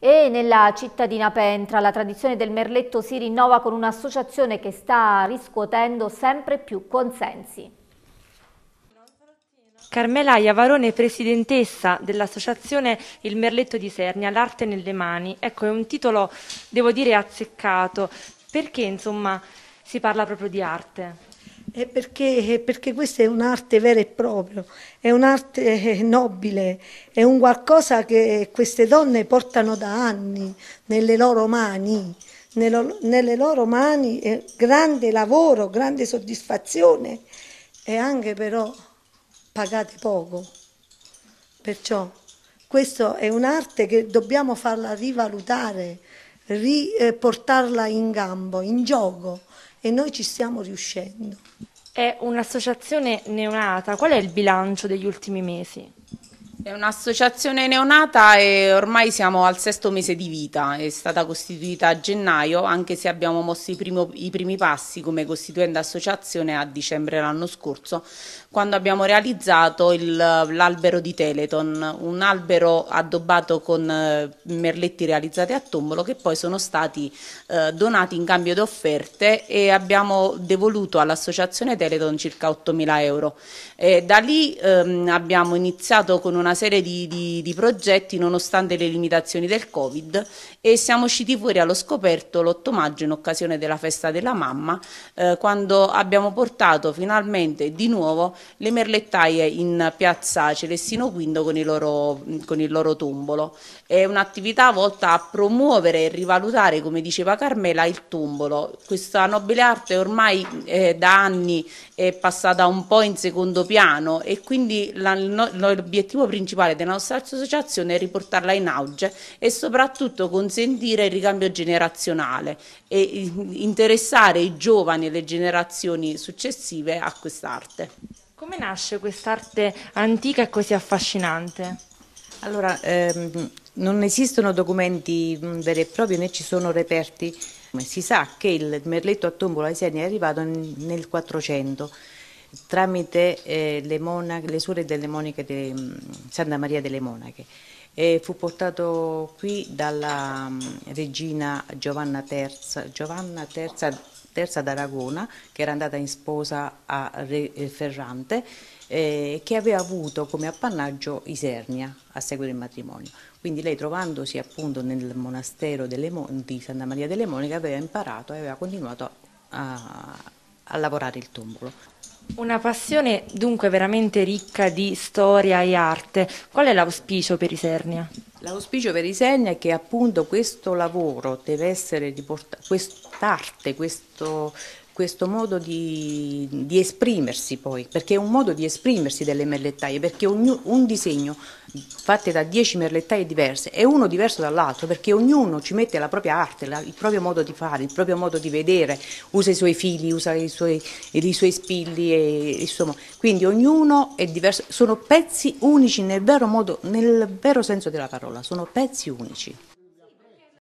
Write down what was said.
E nella cittadina Pentra la tradizione del merletto si rinnova con un'associazione che sta riscuotendo sempre più consensi. Carmela Iavarone, presidentessa dell'associazione Il Merletto di Sernia, l'arte nelle mani. Ecco, è un titolo, devo dire, azzeccato. Perché, insomma, si parla proprio di arte? Perché, perché, questa è un'arte vera e propria, è un'arte eh, nobile, è un qualcosa che queste donne portano da anni nelle loro mani, nelle loro mani è eh, grande lavoro, grande soddisfazione e anche però pagate poco. Perciò questa è un'arte che dobbiamo farla rivalutare, riportarla in gambo, in gioco e noi ci stiamo riuscendo. È un'associazione neonata, qual è il bilancio degli ultimi mesi? È un'associazione neonata e ormai siamo al sesto mese di vita, è stata costituita a gennaio anche se abbiamo mosso i, primo, i primi passi come costituente associazione a dicembre l'anno scorso quando abbiamo realizzato l'albero di Teleton, un albero addobbato con eh, merletti realizzati a tombolo che poi sono stati eh, donati in cambio di offerte e abbiamo devoluto all'associazione Teleton circa 8.000 euro. E da lì ehm, abbiamo iniziato con una una serie di, di, di progetti nonostante le limitazioni del Covid e siamo usciti fuori allo scoperto l'8 maggio in occasione della festa della mamma eh, quando abbiamo portato finalmente di nuovo le merlettaie in piazza Celestino Quinto con il loro, con il loro tombolo. È un'attività volta a promuovere e rivalutare, come diceva Carmela, il tombolo. Questa nobile arte ormai eh, da anni è passata un po' in secondo piano e quindi l'obiettivo principale principale della nostra associazione è riportarla in auge e soprattutto consentire il ricambio generazionale e interessare i giovani e le generazioni successive a quest'arte. Come nasce quest'arte antica e così affascinante? Allora, ehm, non esistono documenti mm, veri e propri né ci sono reperti. Si sa che il merletto a tombola di Siena è arrivato nel 400 tramite eh, le, monache, le suore delle monache di mm, Santa Maria delle Monache. E fu portato qui dalla mm, regina Giovanna III, Giovanna III, III d'Aragona, che era andata in sposa a Re eh, Ferrante, eh, che aveva avuto come appannaggio Isernia a seguito del matrimonio. Quindi lei trovandosi appunto nel monastero di Santa Maria delle Monache aveva imparato e aveva continuato a, a lavorare il tombolo. Una passione dunque veramente ricca di storia e arte. Qual è l'auspicio per Isernia? L'auspicio per Isernia è che appunto questo lavoro deve essere riportato, quest'arte, questo questo modo di, di, esprimersi poi, perché è un modo di esprimersi delle merlettaie, perché ogni, un disegno fatto da dieci merlettaie diverse è uno diverso dall'altro, perché ognuno ci mette la propria arte, la, il proprio modo di fare, il proprio modo di vedere, usa i suoi fili, usa i suoi, i suoi spilli, e, insomma, quindi ognuno è diverso, sono pezzi unici nel vero, modo, nel vero senso della parola, sono pezzi unici.